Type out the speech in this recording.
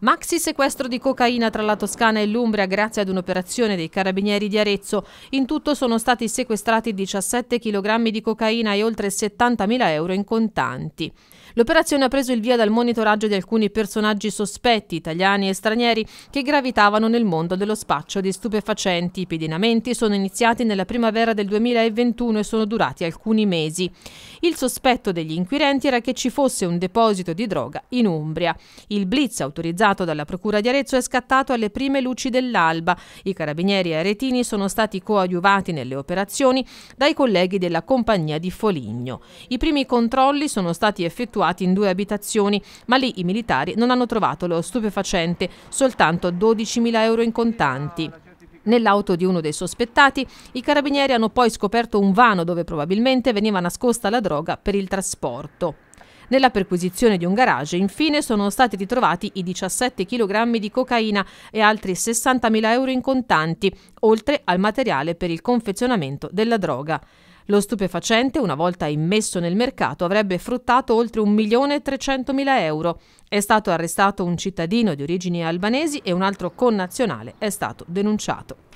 Maxi sequestro di cocaina tra la Toscana e l'Umbria grazie ad un'operazione dei carabinieri di Arezzo. In tutto sono stati sequestrati 17 kg di cocaina e oltre 70.000 euro in contanti. L'operazione ha preso il via dal monitoraggio di alcuni personaggi sospetti, italiani e stranieri, che gravitavano nel mondo dello spaccio di stupefacenti. I pedinamenti sono iniziati nella primavera del 2021 e sono durati alcuni mesi. Il sospetto degli inquirenti era che ci fosse un deposito di droga in Umbria. Il blitz autorizzato indagato dalla Procura di Arezzo è scattato alle prime luci dell'alba. I carabinieri aretini sono stati coadiuvati nelle operazioni dai colleghi della compagnia di Foligno. I primi controlli sono stati effettuati in due abitazioni, ma lì i militari non hanno trovato lo stupefacente, soltanto 12.000 euro in contanti. Nell'auto di uno dei sospettati, i carabinieri hanno poi scoperto un vano dove probabilmente veniva nascosta la droga per il trasporto. Nella perquisizione di un garage, infine, sono stati ritrovati i 17 kg di cocaina e altri 60.000 euro in contanti, oltre al materiale per il confezionamento della droga. Lo stupefacente, una volta immesso nel mercato, avrebbe fruttato oltre 1.300.000 euro. È stato arrestato un cittadino di origini albanesi e un altro connazionale è stato denunciato.